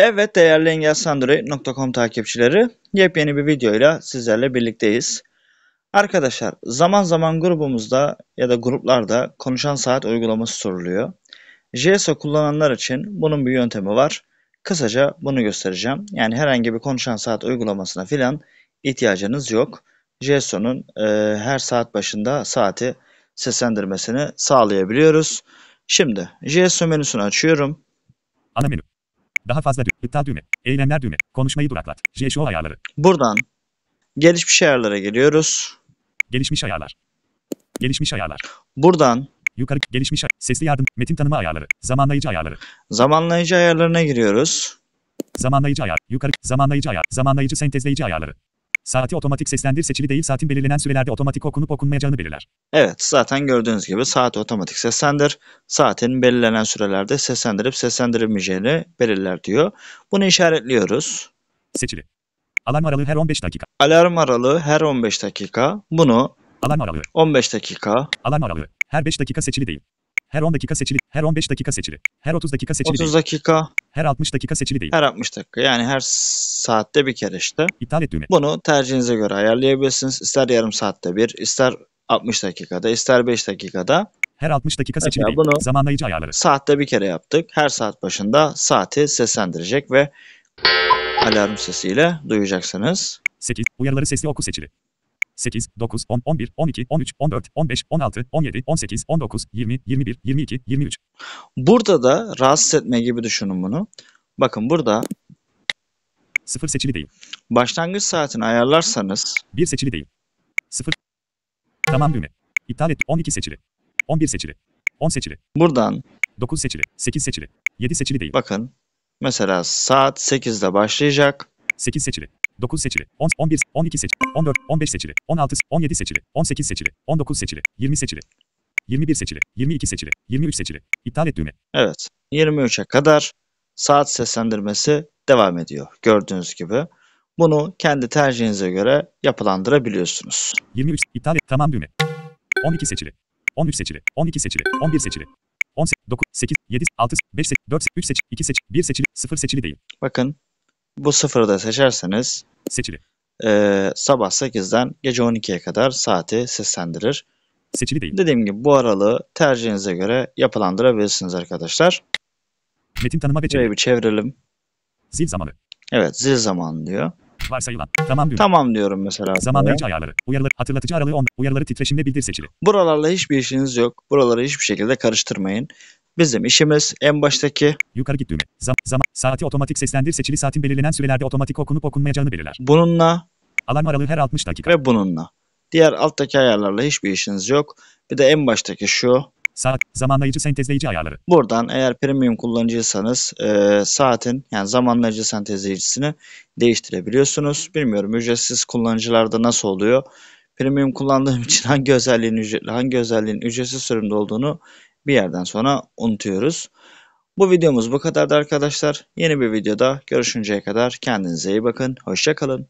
Evet değerli engelsandroid.com takipçileri yepyeni bir videoyla sizlerle birlikteyiz. Arkadaşlar zaman zaman grubumuzda ya da gruplarda konuşan saat uygulaması soruluyor. JSO kullananlar için bunun bir yöntemi var. Kısaca bunu göstereceğim. Yani herhangi bir konuşan saat uygulamasına filan ihtiyacınız yok. JSO'nun e, her saat başında saati seslendirmesini sağlayabiliyoruz. Şimdi JSO menüsünü açıyorum. Ana menü. Daha fazla düğme. İptal düğme. Eylemler düğme. Konuşmayı duraklat. JSO ayarları. Buradan gelişmiş ayarlara geliyoruz. Gelişmiş ayarlar. Gelişmiş ayarlar. Buradan yukarı gelişmiş sesli yardım metin tanıma ayarları zamanlayıcı ayarları. Zamanlayıcı ayarlarına giriyoruz. Zamanlayıcı ayar yukarı zamanlayıcı ayar zamanlayıcı sentezleyici ayarları. Saati otomatik seslendir seçili değil saatin belirlenen sürelerde otomatik okunup okunmayacağını belirler. Evet zaten gördüğünüz gibi saat otomatik seslendir. Saatin belirlenen sürelerde seslendirip seslendirilmeyeceğini belirler diyor. Bunu işaretliyoruz. Seçili. Alarm aralığı her 15 dakika. Alarm aralığı her 15 dakika. Bunu Alarm aralığı. 15 dakika. Alarm aralığı. Her 5 dakika seçili değil. Her 10 dakika seçili. Her 15 dakika seçili. Her 30 dakika seçili 30 dakika. Her 60 dakika seçili değil. Her 60 dakika yani her saatte bir kere işte. İptal et düğme. Bunu tercihinize göre ayarlayabilirsiniz. İster yarım saatte bir, ister 60 dakikada, ister 5 dakikada. Her 60 dakika seçili Mesela değil. Bunu Zamanlayıcı ayarları. Saatte bir kere yaptık. Her saat başında saati seslendirecek ve alarm sesiyle duyacaksınız. 8. Uyarıları sesli oku seçili. 8, 9, 10, 11, 12, 13, 14, 15, 16, 17, 18, 19, 20, 21, 22, 23. Burada da rahatsız etme gibi düşünün bunu. Bakın burada Sıfır seçili değil. Başlangıç saatini ayarlarsanız bir seçili değil. Sıfır Tamam düğme. İptal et. 12 seçili. 11 seçili. 10 seçili. Buradan 9 seçili. 8 seçili. 7 seçili değil. Bakın. Mesela saat 8'de başlayacak. 8 seçili. 9 seçili, 10, 11, 12 seçili, 14, 15 seçili, 16, 17 seçili, 18 seçili, 19 seçili, 20 seçili, 21 seçili, 22 seçili, 23 seçili. İptal et düğme. Evet, 23'e kadar saat seslendirmesi devam ediyor gördüğünüz gibi. Bunu kendi tercihinize göre yapılandırabiliyorsunuz. 23 iptal et tamam düğme. 12 seçili. 13 seçili. 12 seçili. 11 seçili. 10 9 8 7 6 5 4 3 seçili. 2 seçili. 1 seçili. 0 seçili değil. Bakın bu sıfırı da seçerseniz seçili. E, sabah 8'den gece 12'ye kadar saati seslendirir. Seçili değil. Dediğim gibi bu aralığı tercihinize göre yapılandırabilirsiniz arkadaşlar. Metin tanıma ve çevir. bir çevirelim. Zil zamanı. Evet zil zamanı diyor. Varsayılan. Tamam diyorum. Tamam diyorum mesela. Zamanlayıcı ayarları. Uyarıları hatırlatıcı aralığı 10. Uyarıları titreşimde bildir seçili. Buralarla hiçbir işiniz yok. Buraları hiçbir şekilde karıştırmayın. Bizim işimiz en baştaki yukarı git düğme. Zam, zaman saati otomatik seslendir seçili saatin belirlenen sürelerde otomatik okunup okunmayacağını belirler. Bununla alarm aralığı her 60 dakika. Ve bununla. Diğer alttaki ayarlarla hiçbir işiniz yok. Bir de en baştaki şu saat, zamanlayıcı sentezleyici ayarları. Buradan eğer premium kullanıcıysanız e, saatin yani zamanlayıcı sentezleyicisini değiştirebiliyorsunuz. Bilmiyorum ücretsiz kullanıcılarda nasıl oluyor. Premium kullandığım için hangi özelliğin ücretli, hangi özelliğin ücretsiz sürümde olduğunu bir yerden sonra unutuyoruz. Bu videomuz bu kadardı arkadaşlar. Yeni bir videoda görüşünceye kadar kendinize iyi bakın. Hoşçakalın.